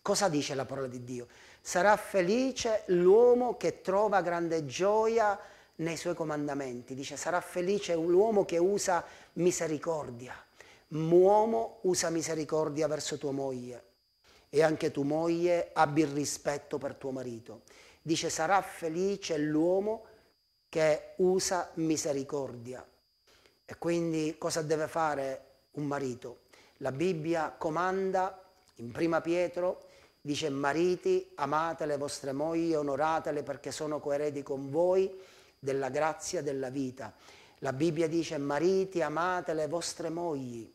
Cosa dice la parola di Dio? Sarà felice l'uomo che trova grande gioia nei suoi comandamenti. Dice, sarà felice l'uomo che usa misericordia. Uomo usa misericordia verso tua moglie e anche tua moglie abbia il rispetto per tuo marito. Dice, sarà felice l'uomo che usa misericordia. E quindi cosa deve fare un marito? La Bibbia comanda in prima Pietro dice mariti amate le vostre mogli, onoratele perché sono coeredi con voi della grazia della vita. La Bibbia dice mariti amate le vostre mogli,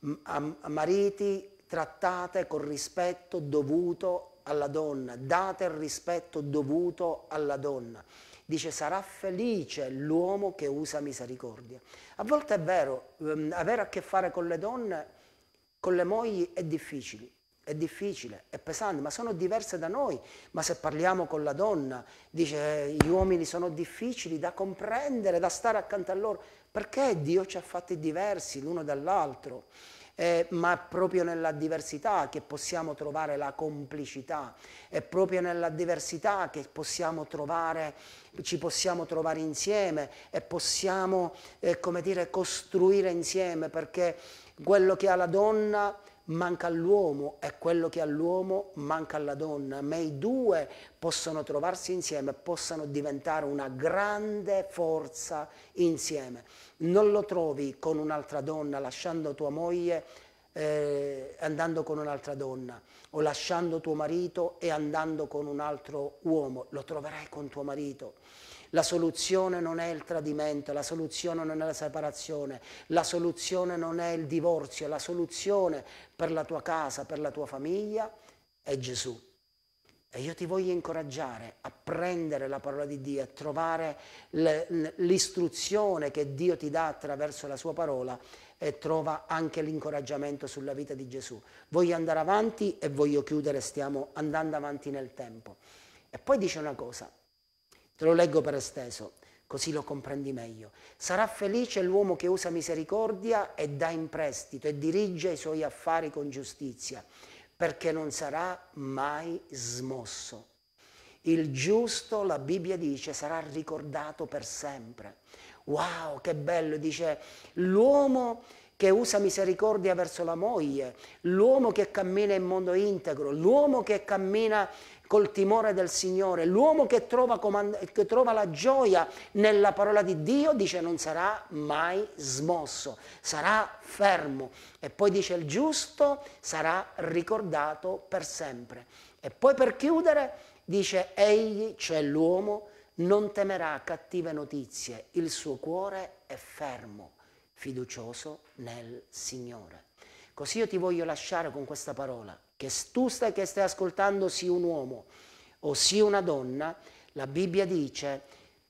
mariti trattate con rispetto dovuto alla donna, date il rispetto dovuto alla donna. Dice sarà felice l'uomo che usa misericordia. A volte è vero, ehm, avere a che fare con le donne, con le mogli è difficile, è difficile, è pesante, ma sono diverse da noi. Ma se parliamo con la donna, dice eh, gli uomini sono difficili da comprendere, da stare accanto a loro, perché Dio ci ha fatti diversi l'uno dall'altro. Eh, ma è proprio nella diversità che possiamo trovare la complicità, è proprio nella diversità che possiamo trovare, ci possiamo trovare insieme e possiamo, eh, come dire, costruire insieme, perché quello che ha la donna manca all'uomo e quello che all'uomo manca alla donna, ma i due possono trovarsi insieme, possono diventare una grande forza insieme. Non lo trovi con un'altra donna, lasciando tua moglie eh, andando con un'altra donna o lasciando tuo marito e andando con un altro uomo, lo troverai con tuo marito. La soluzione non è il tradimento, la soluzione non è la separazione, la soluzione non è il divorzio, la soluzione per la tua casa, per la tua famiglia è Gesù. E io ti voglio incoraggiare a prendere la parola di Dio, a trovare l'istruzione che Dio ti dà attraverso la sua parola e trova anche l'incoraggiamento sulla vita di Gesù. Voglio andare avanti e voglio chiudere, stiamo andando avanti nel tempo. E poi dice una cosa, Te lo leggo per esteso, così lo comprendi meglio. Sarà felice l'uomo che usa misericordia e dà in prestito e dirige i suoi affari con giustizia, perché non sarà mai smosso. Il giusto, la Bibbia dice, sarà ricordato per sempre. Wow, che bello, dice l'uomo che usa misericordia verso la moglie, l'uomo che cammina in mondo integro, l'uomo che cammina col timore del Signore. L'uomo che trova, che trova, la gioia nella parola di Dio dice non sarà mai smosso, sarà fermo. E poi dice il giusto sarà ricordato per sempre. E poi per chiudere dice egli, cioè l'uomo, non temerà cattive notizie, il suo cuore è fermo, fiducioso nel Signore. Così io ti voglio lasciare con questa parola che tu stai, che stai ascoltando sia un uomo o sia una donna, la Bibbia dice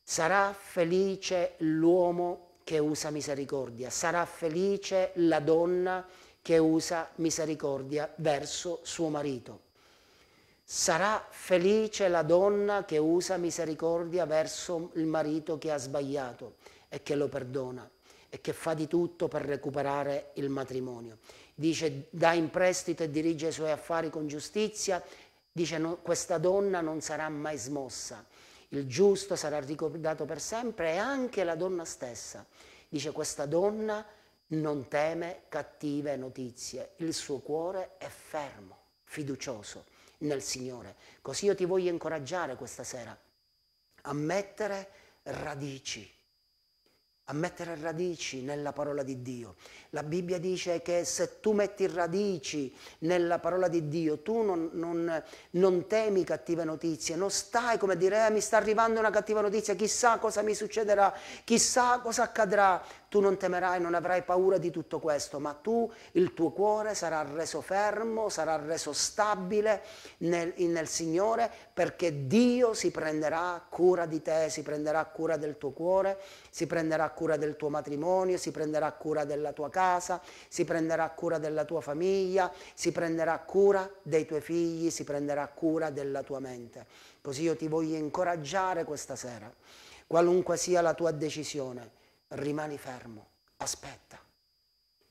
sarà felice l'uomo che usa misericordia, sarà felice la donna che usa misericordia verso suo marito. Sarà felice la donna che usa misericordia verso il marito che ha sbagliato e che lo perdona e che fa di tutto per recuperare il matrimonio. Dice dà in prestito e dirige i suoi affari con giustizia, dice no, questa donna non sarà mai smossa, il giusto sarà ricordato per sempre e anche la donna stessa. Dice questa donna non teme cattive notizie, il suo cuore è fermo, fiducioso nel Signore. Così io ti voglio incoraggiare questa sera a mettere radici a mettere radici nella parola di Dio. La Bibbia dice che se tu metti radici nella parola di Dio, tu non, non, non temi cattive notizie, non stai come dire eh, mi sta arrivando una cattiva notizia, chissà cosa mi succederà, chissà cosa accadrà, tu non temerai, non avrai paura di tutto questo, ma tu, il tuo cuore sarà reso fermo, sarà reso stabile nel, nel Signore, perché Dio si prenderà cura di te, si prenderà cura del tuo cuore, si prenderà cura del tuo matrimonio, si prenderà cura della tua casa, si prenderà cura della tua famiglia, si prenderà cura dei tuoi figli, si prenderà cura della tua mente. Così io ti voglio incoraggiare questa sera, qualunque sia la tua decisione rimani fermo, aspetta,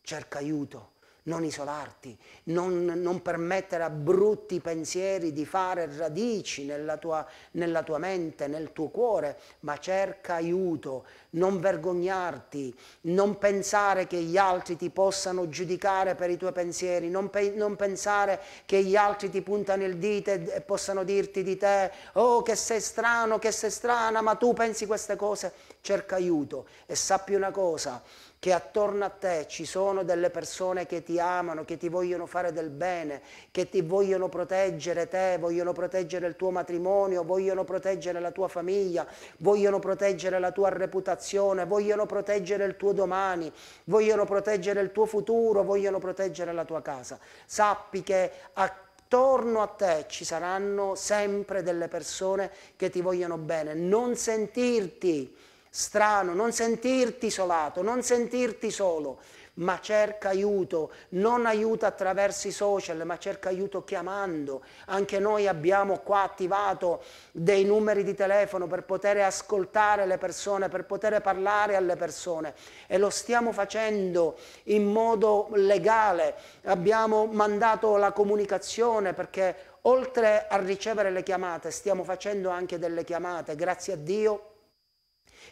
cerca aiuto, non isolarti, non, non, permettere a brutti pensieri di fare radici nella tua, nella tua, mente, nel tuo cuore, ma cerca aiuto, non vergognarti, non pensare che gli altri ti possano giudicare per i tuoi pensieri, non, pe non pensare che gli altri ti puntano il dito e, e possano dirti di te, oh che sei strano, che sei strana, ma tu pensi queste cose cerca aiuto e sappi una cosa, che attorno a te ci sono delle persone che ti amano, che ti vogliono fare del bene, che ti vogliono proteggere te, vogliono proteggere il tuo matrimonio, vogliono proteggere la tua famiglia, vogliono proteggere la tua reputazione, vogliono proteggere il tuo domani, vogliono proteggere il tuo futuro, vogliono proteggere la tua casa. Sappi che a attorno a te ci saranno sempre delle persone che ti vogliono bene. Non sentirti strano, non sentirti isolato, non sentirti solo, ma cerca aiuto, non aiuto attraverso i social, ma cerca aiuto chiamando. Anche noi abbiamo qua attivato dei numeri di telefono per poter ascoltare le persone, per poter parlare alle persone e lo stiamo facendo in modo legale. Abbiamo mandato la comunicazione perché oltre a ricevere le chiamate stiamo facendo anche delle chiamate, grazie a Dio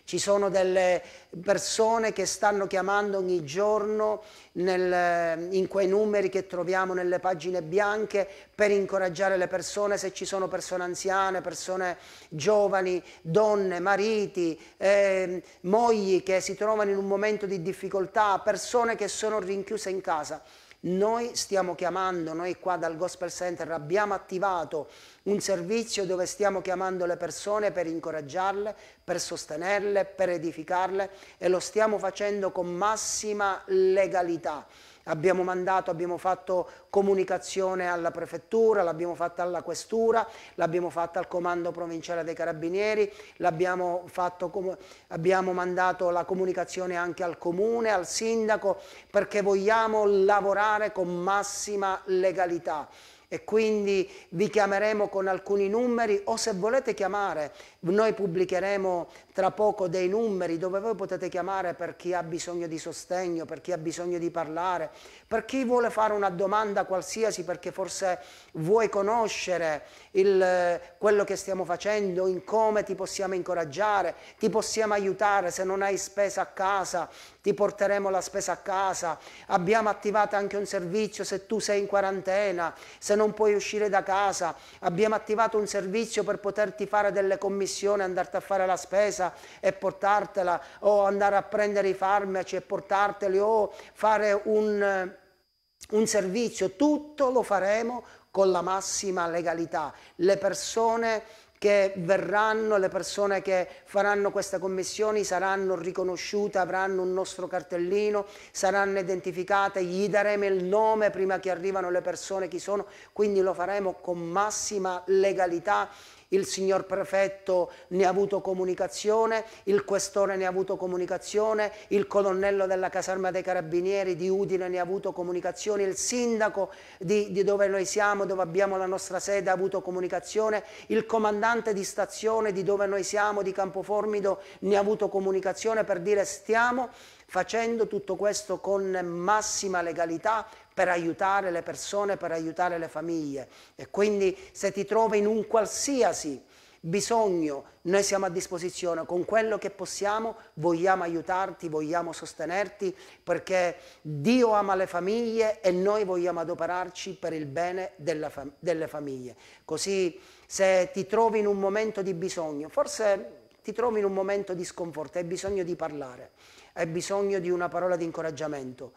ci sono delle persone che stanno chiamando ogni giorno nel, in quei numeri che troviamo nelle pagine bianche per incoraggiare le persone, se ci sono persone anziane, persone giovani, donne, mariti, eh, mogli che si trovano in un momento di difficoltà, persone che sono rinchiuse in casa. Noi stiamo chiamando, noi qua dal Gospel Center abbiamo attivato un servizio dove stiamo chiamando le persone per incoraggiarle, per sostenerle, per edificarle e lo stiamo facendo con massima legalità. Abbiamo mandato, abbiamo fatto comunicazione alla prefettura, l'abbiamo fatta alla questura, l'abbiamo fatta al comando provinciale dei carabinieri, abbiamo, fatto, abbiamo mandato la comunicazione anche al comune, al sindaco, perché vogliamo lavorare con massima legalità e quindi vi chiameremo con alcuni numeri o se volete chiamare noi pubblicheremo tra poco dei numeri dove voi potete chiamare per chi ha bisogno di sostegno, per chi ha bisogno di parlare, per chi vuole fare una domanda qualsiasi perché forse vuoi conoscere il, eh, quello che stiamo facendo, in come ti possiamo incoraggiare, ti possiamo aiutare se non hai spesa a casa, ti porteremo la spesa a casa, abbiamo attivato anche un servizio se tu sei in quarantena, se non puoi uscire da casa, abbiamo attivato un servizio per poterti fare delle commissioni missione, andarti a fare la spesa e portartela, o andare a prendere i farmaci e portarteli, o fare un, un servizio, tutto lo faremo con la massima legalità. Le persone che verranno, le persone che faranno queste commissioni saranno riconosciute, avranno un nostro cartellino, saranno identificate, gli daremo il nome prima che arrivano le persone, chi sono, quindi lo faremo con massima legalità il signor prefetto ne ha avuto comunicazione, il questore ne ha avuto comunicazione, il colonnello della caserma dei carabinieri di Udine ne ha avuto comunicazione, il sindaco di, di dove noi siamo, dove abbiamo la nostra sede ha avuto comunicazione, il comandante di stazione di dove noi siamo, di Campoformido, ne ha avuto comunicazione per dire stiamo facendo tutto questo con massima legalità, per aiutare le persone, per aiutare le famiglie. E quindi se ti trovi in un qualsiasi bisogno, noi siamo a disposizione, con quello che possiamo vogliamo aiutarti, vogliamo sostenerti, perché Dio ama le famiglie e noi vogliamo adoperarci per il bene fam delle famiglie. Così se ti trovi in un momento di bisogno, forse ti trovi in un momento di sconforto, hai bisogno di parlare, hai bisogno di una parola di incoraggiamento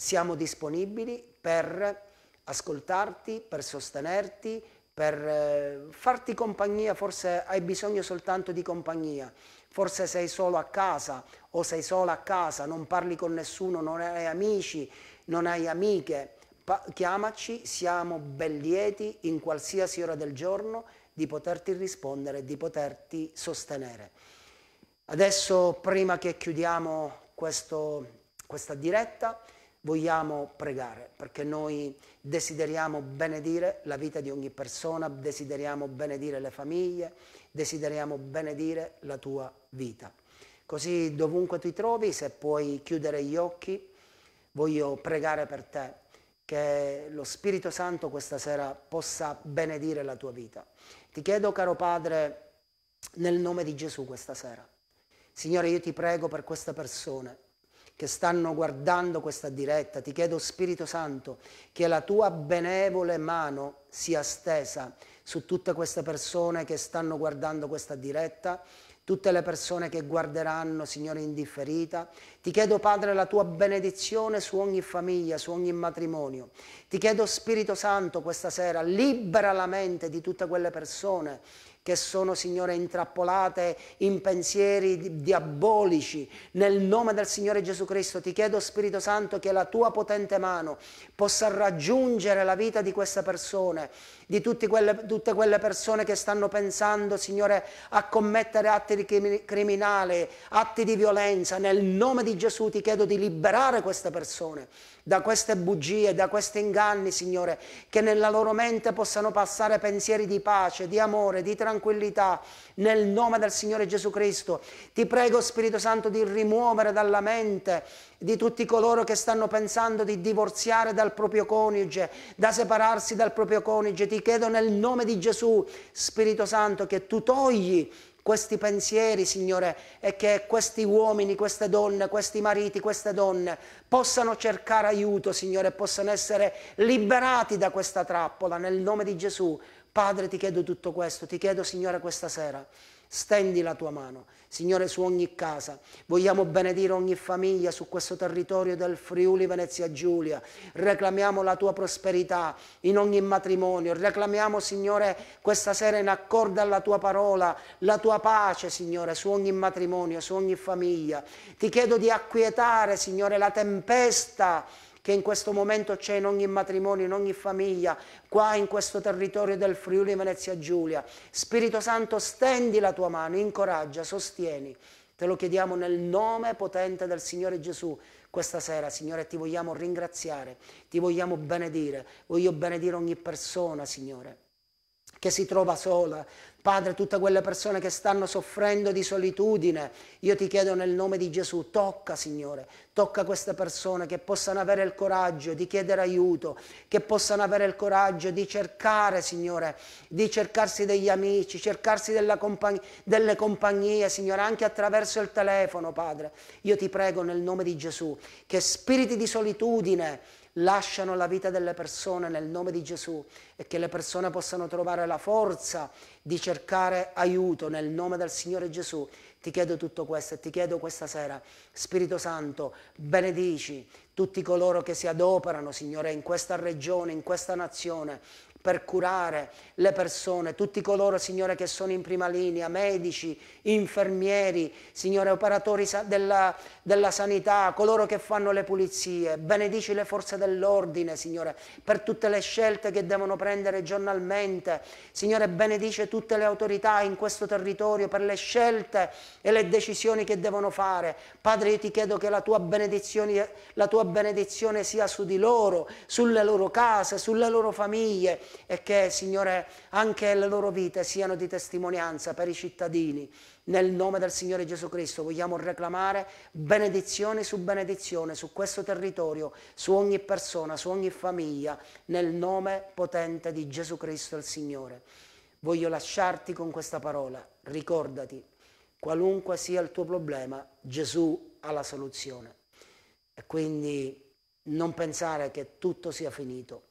siamo disponibili per ascoltarti, per sostenerti, per eh, farti compagnia, forse hai bisogno soltanto di compagnia, forse sei solo a casa o sei sola a casa, non parli con nessuno, non hai amici, non hai amiche, pa chiamaci, siamo ben lieti in qualsiasi ora del giorno di poterti rispondere, di poterti sostenere. Adesso prima che chiudiamo questo, questa diretta vogliamo pregare, perché noi desideriamo benedire la vita di ogni persona, desideriamo benedire le famiglie, desideriamo benedire la tua vita. Così dovunque ti trovi, se puoi chiudere gli occhi, voglio pregare per te, che lo Spirito Santo questa sera possa benedire la tua vita. Ti chiedo, caro Padre, nel nome di Gesù questa sera, Signore, io ti prego per queste persone che stanno guardando questa diretta, ti chiedo Spirito Santo che la tua benevole mano sia stesa su tutte queste persone che stanno guardando questa diretta, tutte le persone che guarderanno, Signore, indifferita. Ti chiedo, Padre, la tua benedizione su ogni famiglia, su ogni matrimonio. Ti chiedo, Spirito Santo, questa sera, libera la mente di tutte quelle persone che sono, Signore, intrappolate in pensieri diabolici. Nel nome del Signore Gesù Cristo ti chiedo, Spirito Santo, che la tua potente mano possa raggiungere la vita di queste persone di tutte quelle, tutte quelle persone che stanno pensando, Signore, a commettere atti di criminale, atti di violenza. Nel nome di Gesù ti chiedo di liberare queste persone da queste bugie, da questi inganni, Signore, che nella loro mente possano passare pensieri di pace, di amore, di tranquillità, nel nome del Signore Gesù Cristo. Ti prego Spirito Santo di rimuovere dalla mente di tutti coloro che stanno pensando di divorziare dal proprio coniuge, da separarsi dal proprio coniuge. Ti chiedo nel nome di Gesù, Spirito Santo, che tu togli questi pensieri, Signore, e che questi uomini, queste donne, questi mariti, queste donne possano cercare aiuto, Signore, possano essere liberati da questa trappola nel nome di Gesù. Padre ti chiedo tutto questo, ti chiedo Signore questa sera, stendi la tua mano, Signore su ogni casa, vogliamo benedire ogni famiglia su questo territorio del Friuli Venezia Giulia, reclamiamo la tua prosperità in ogni matrimonio, reclamiamo Signore questa sera in accordo alla tua parola, la tua pace Signore su ogni matrimonio, su ogni famiglia, ti chiedo di acquietare Signore la tempesta, che in questo momento c'è in ogni matrimonio, in ogni famiglia, qua in questo territorio del Friuli Venezia Giulia. Spirito Santo, stendi la tua mano, incoraggia, sostieni. Te lo chiediamo nel nome potente del Signore Gesù. Questa sera, Signore, ti vogliamo ringraziare, ti vogliamo benedire. Voglio benedire ogni persona, Signore, che si trova sola, Padre, tutte quelle persone che stanno soffrendo di solitudine, io ti chiedo nel nome di Gesù, tocca Signore, tocca queste persone che possano avere il coraggio di chiedere aiuto, che possano avere il coraggio di cercare Signore, di cercarsi degli amici, cercarsi compagn- delle compagnie Signore, anche attraverso il telefono Padre. Io ti prego nel nome di Gesù che spiriti di solitudine, lasciano la vita delle persone nel nome di Gesù e che le persone possano trovare la forza di cercare aiuto nel nome del Signore Gesù. Ti chiedo tutto questo e ti chiedo questa sera, Spirito Santo, benedici tutti coloro che si adoperano, Signore, in questa regione, in questa nazione, per curare le persone, tutti coloro, Signore, che sono in prima linea, medici, infermieri, Signore, operatori della, della, sanità, coloro che fanno le pulizie, benedici le forze dell'ordine, Signore, per tutte le scelte che devono prendere giornalmente, Signore, benedice tutte le autorità in questo territorio per le scelte e le decisioni che devono fare. Padre, io ti chiedo che la tua benedizione, la tua benedizione sia su di loro, sulle loro case, sulle loro famiglie, e che, Signore, anche le loro vite siano di testimonianza per i cittadini. Nel nome del Signore Gesù Cristo vogliamo reclamare benedizione su benedizione su questo territorio, su ogni persona, su ogni famiglia, nel nome potente di Gesù Cristo il Signore. Voglio lasciarti con questa parola. Ricordati, qualunque sia il tuo problema, Gesù ha la soluzione. E quindi non pensare che tutto sia finito.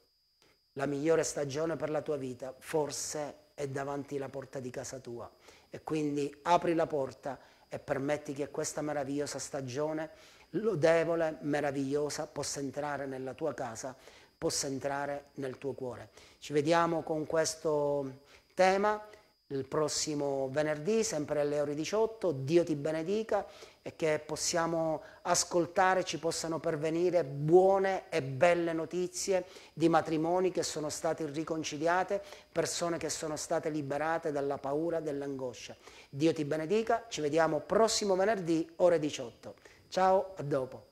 La migliore stagione per la tua vita forse è davanti alla porta di casa tua. E quindi apri la porta e permetti che questa meravigliosa stagione, lodevole, meravigliosa, possa entrare nella tua casa, possa entrare nel tuo cuore. Ci vediamo con questo tema il prossimo venerdì, sempre alle ore 18. Dio ti benedica e che possiamo ascoltare, ci possano pervenire buone e belle notizie di matrimoni che sono stati riconciliati, persone che sono state liberate dalla paura, dall'angoscia. Dio ti benedica, ci vediamo prossimo venerdì ore 18. Ciao, a dopo.